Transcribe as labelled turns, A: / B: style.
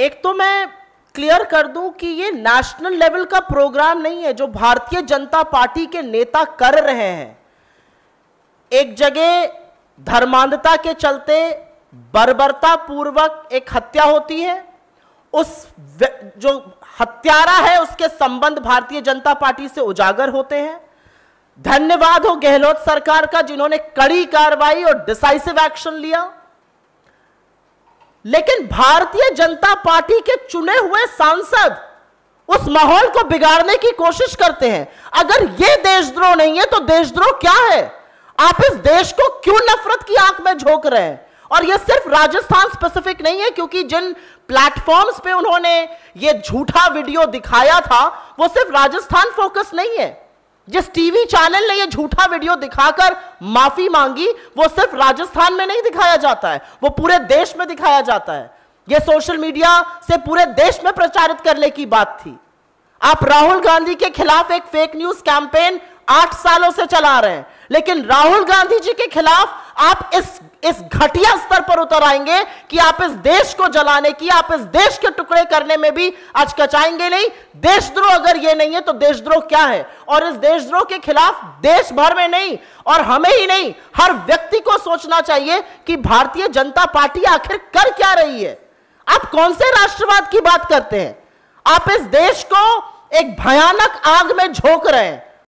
A: एक तो मैं क्लियर कर दूं कि ये नेशनल लेवल का प्रोग्राम नहीं है जो भारतीय जनता पार्टी के नेता कर रहे हैं एक जगह धर्मांधता के चलते बर्बरता पूर्वक एक हत्या होती है उस जो हत्यारा है उसके संबंध भारतीय जनता पार्टी से उजागर होते हैं धन्यवाद हो गहलोत सरकार का जिन्होंने कड़ी कार्रवाई और डिसाइसिव एक्शन लिया लेकिन भारतीय जनता पार्टी के चुने हुए सांसद उस माहौल को बिगाड़ने की कोशिश करते हैं अगर यह देशद्रोह नहीं है तो देशद्रोह क्या है आप इस देश को क्यों नफरत की आंख में झोंक रहे हैं और यह सिर्फ राजस्थान स्पेसिफिक नहीं है क्योंकि जिन प्लेटफॉर्म्स पे उन्होंने ये झूठा वीडियो दिखाया था वो सिर्फ राजस्थान फोकस नहीं है जिस टीवी चैनल ने ये झूठा वीडियो दिखाकर माफी मांगी वो सिर्फ राजस्थान में नहीं दिखाया जाता है वो पूरे देश में दिखाया जाता है ये सोशल मीडिया से पूरे देश में प्रचारित करने की बात थी आप राहुल गांधी के खिलाफ एक फेक न्यूज कैंपेन आठ सालों से चला रहे हैं लेकिन राहुल गांधी जी के खिलाफ आप इस इस घटिया स्तर पर उतर आएंगे कि आप इस देश को जलाने की आप इस देश के टुकड़े करने में भी आज कचाएंगे नहीं देशद्रोह अगर ये नहीं है तो देशद्रोह क्या है और इस देशद्रोह के खिलाफ देश भर में नहीं और हमें ही नहीं हर व्यक्ति को सोचना चाहिए कि भारतीय जनता पार्टी आखिर कर क्या रही है आप कौन से राष्ट्रवाद की बात करते हैं आप इस देश को एक भयानक आग में झोंक रहे हैं